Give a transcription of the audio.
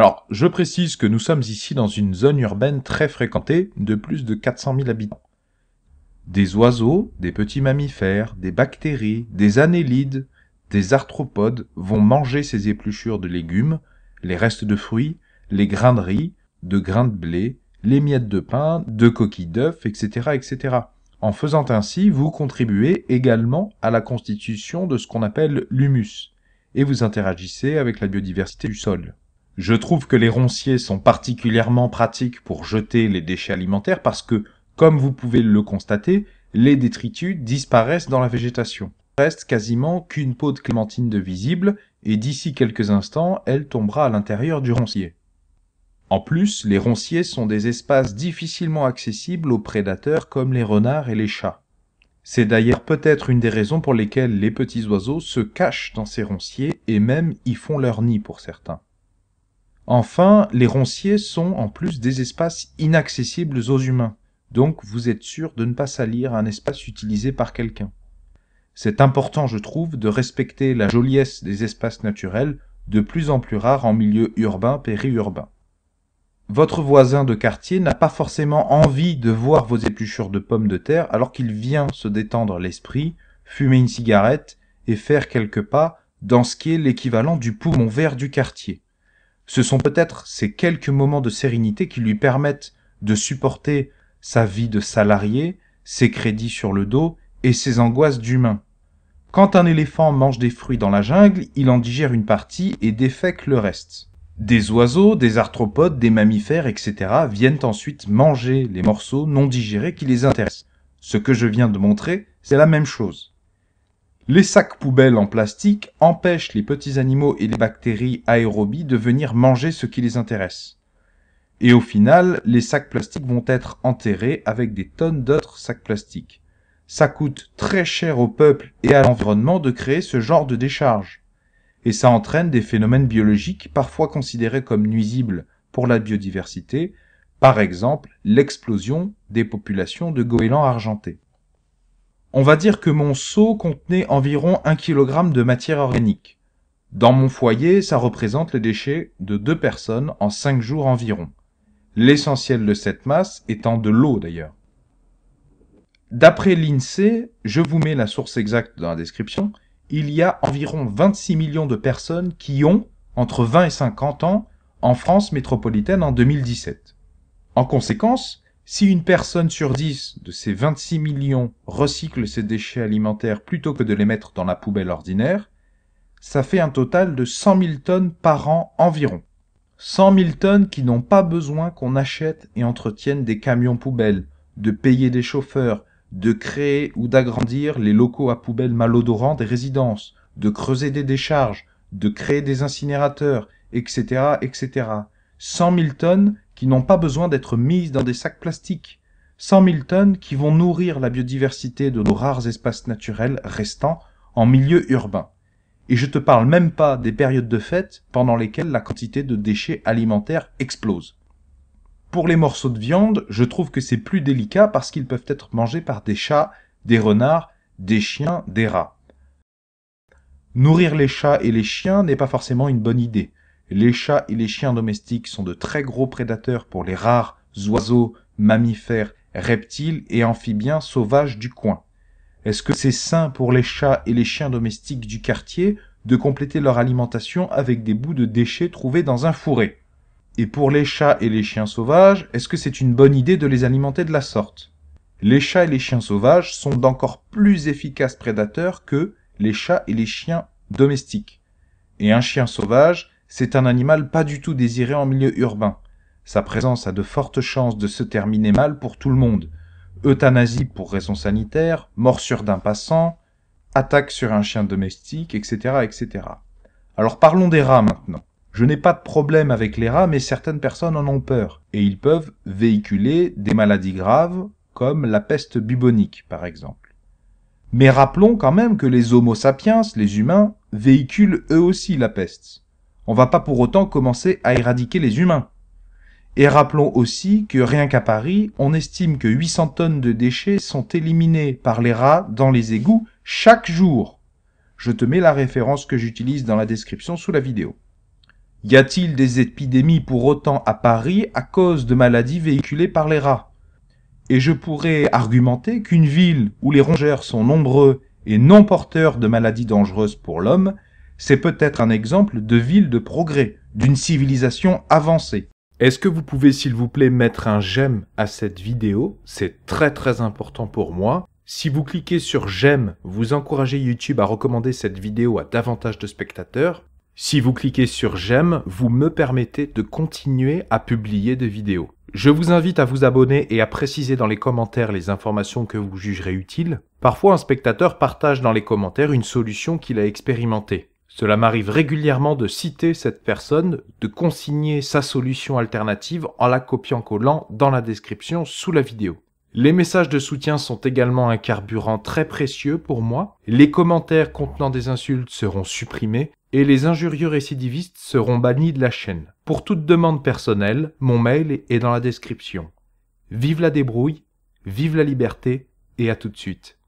Alors, je précise que nous sommes ici dans une zone urbaine très fréquentée de plus de 400 000 habitants. Des oiseaux, des petits mammifères, des bactéries, des annélides, des arthropodes vont manger ces épluchures de légumes, les restes de fruits, les grains de riz, de grains de blé, les miettes de pain, de coquilles d'œufs, etc., etc. En faisant ainsi, vous contribuez également à la constitution de ce qu'on appelle l'humus, et vous interagissez avec la biodiversité du sol. Je trouve que les ronciers sont particulièrement pratiques pour jeter les déchets alimentaires parce que, comme vous pouvez le constater, les détritus disparaissent dans la végétation. Il reste quasiment qu'une peau de clémentine de visible et d'ici quelques instants, elle tombera à l'intérieur du roncier. En plus, les ronciers sont des espaces difficilement accessibles aux prédateurs comme les renards et les chats. C'est d'ailleurs peut-être une des raisons pour lesquelles les petits oiseaux se cachent dans ces ronciers et même y font leur nid pour certains. Enfin, les ronciers sont en plus des espaces inaccessibles aux humains, donc vous êtes sûr de ne pas salir un espace utilisé par quelqu'un. C'est important, je trouve, de respecter la joliesse des espaces naturels, de plus en plus rares en milieu urbain, périurbain. Votre voisin de quartier n'a pas forcément envie de voir vos épluchures de pommes de terre alors qu'il vient se détendre l'esprit, fumer une cigarette et faire quelques pas dans ce qui est l'équivalent du poumon vert du quartier. Ce sont peut-être ces quelques moments de sérénité qui lui permettent de supporter sa vie de salarié, ses crédits sur le dos et ses angoisses d'humain. Quand un éléphant mange des fruits dans la jungle, il en digère une partie et défèque le reste. Des oiseaux, des arthropodes, des mammifères, etc. viennent ensuite manger les morceaux non digérés qui les intéressent. Ce que je viens de montrer, c'est la même chose. Les sacs poubelles en plastique empêchent les petits animaux et les bactéries aérobies de venir manger ce qui les intéresse. Et au final, les sacs plastiques vont être enterrés avec des tonnes d'autres sacs plastiques. Ça coûte très cher au peuple et à l'environnement de créer ce genre de décharge. Et ça entraîne des phénomènes biologiques parfois considérés comme nuisibles pour la biodiversité, par exemple l'explosion des populations de goélands argentés. On va dire que mon seau contenait environ 1 kg de matière organique. Dans mon foyer, ça représente les déchets de deux personnes en 5 jours environ. L'essentiel de cette masse étant de l'eau d'ailleurs. D'après l'INSEE, je vous mets la source exacte dans la description, il y a environ 26 millions de personnes qui ont, entre 20 et 50 ans, en France métropolitaine en 2017. En conséquence, si une personne sur 10 de ces 26 millions recycle ses déchets alimentaires plutôt que de les mettre dans la poubelle ordinaire, ça fait un total de 100 000 tonnes par an environ. 100 000 tonnes qui n'ont pas besoin qu'on achète et entretienne des camions poubelles, de payer des chauffeurs, de créer ou d'agrandir les locaux à poubelles malodorants des résidences, de creuser des décharges, de créer des incinérateurs, etc., etc. 100 000 tonnes qui n'ont pas besoin d'être mises dans des sacs plastiques. 100 000 tonnes qui vont nourrir la biodiversité de nos rares espaces naturels restants en milieu urbain. Et je te parle même pas des périodes de fête pendant lesquelles la quantité de déchets alimentaires explose. Pour les morceaux de viande, je trouve que c'est plus délicat parce qu'ils peuvent être mangés par des chats, des renards, des chiens, des rats. Nourrir les chats et les chiens n'est pas forcément une bonne idée. Les chats et les chiens domestiques sont de très gros prédateurs pour les rares oiseaux, mammifères, reptiles et amphibiens sauvages du coin. Est-ce que c'est sain pour les chats et les chiens domestiques du quartier de compléter leur alimentation avec des bouts de déchets trouvés dans un fourré Et pour les chats et les chiens sauvages, est-ce que c'est une bonne idée de les alimenter de la sorte Les chats et les chiens sauvages sont d'encore plus efficaces prédateurs que les chats et les chiens domestiques. Et un chien sauvage c'est un animal pas du tout désiré en milieu urbain. Sa présence a de fortes chances de se terminer mal pour tout le monde. Euthanasie pour raison sanitaire, morsure d'un passant, attaque sur un chien domestique, etc., etc. Alors parlons des rats maintenant. Je n'ai pas de problème avec les rats, mais certaines personnes en ont peur, et ils peuvent véhiculer des maladies graves, comme la peste bubonique, par exemple. Mais rappelons quand même que les Homo sapiens, les humains, véhiculent eux aussi la peste on va pas pour autant commencer à éradiquer les humains. Et rappelons aussi que rien qu'à Paris, on estime que 800 tonnes de déchets sont éliminées par les rats dans les égouts chaque jour. Je te mets la référence que j'utilise dans la description sous la vidéo. Y a-t-il des épidémies pour autant à Paris à cause de maladies véhiculées par les rats Et je pourrais argumenter qu'une ville où les rongeurs sont nombreux et non porteurs de maladies dangereuses pour l'homme c'est peut-être un exemple de ville de progrès, d'une civilisation avancée. Est-ce que vous pouvez s'il vous plaît mettre un j'aime à cette vidéo C'est très très important pour moi. Si vous cliquez sur j'aime, vous encouragez YouTube à recommander cette vidéo à davantage de spectateurs. Si vous cliquez sur j'aime, vous me permettez de continuer à publier des vidéos. Je vous invite à vous abonner et à préciser dans les commentaires les informations que vous jugerez utiles. Parfois, un spectateur partage dans les commentaires une solution qu'il a expérimentée. Cela m'arrive régulièrement de citer cette personne, de consigner sa solution alternative en la copiant-collant dans la description sous la vidéo. Les messages de soutien sont également un carburant très précieux pour moi, les commentaires contenant des insultes seront supprimés et les injurieux récidivistes seront bannis de la chaîne. Pour toute demande personnelle, mon mail est dans la description. Vive la débrouille, vive la liberté et à tout de suite.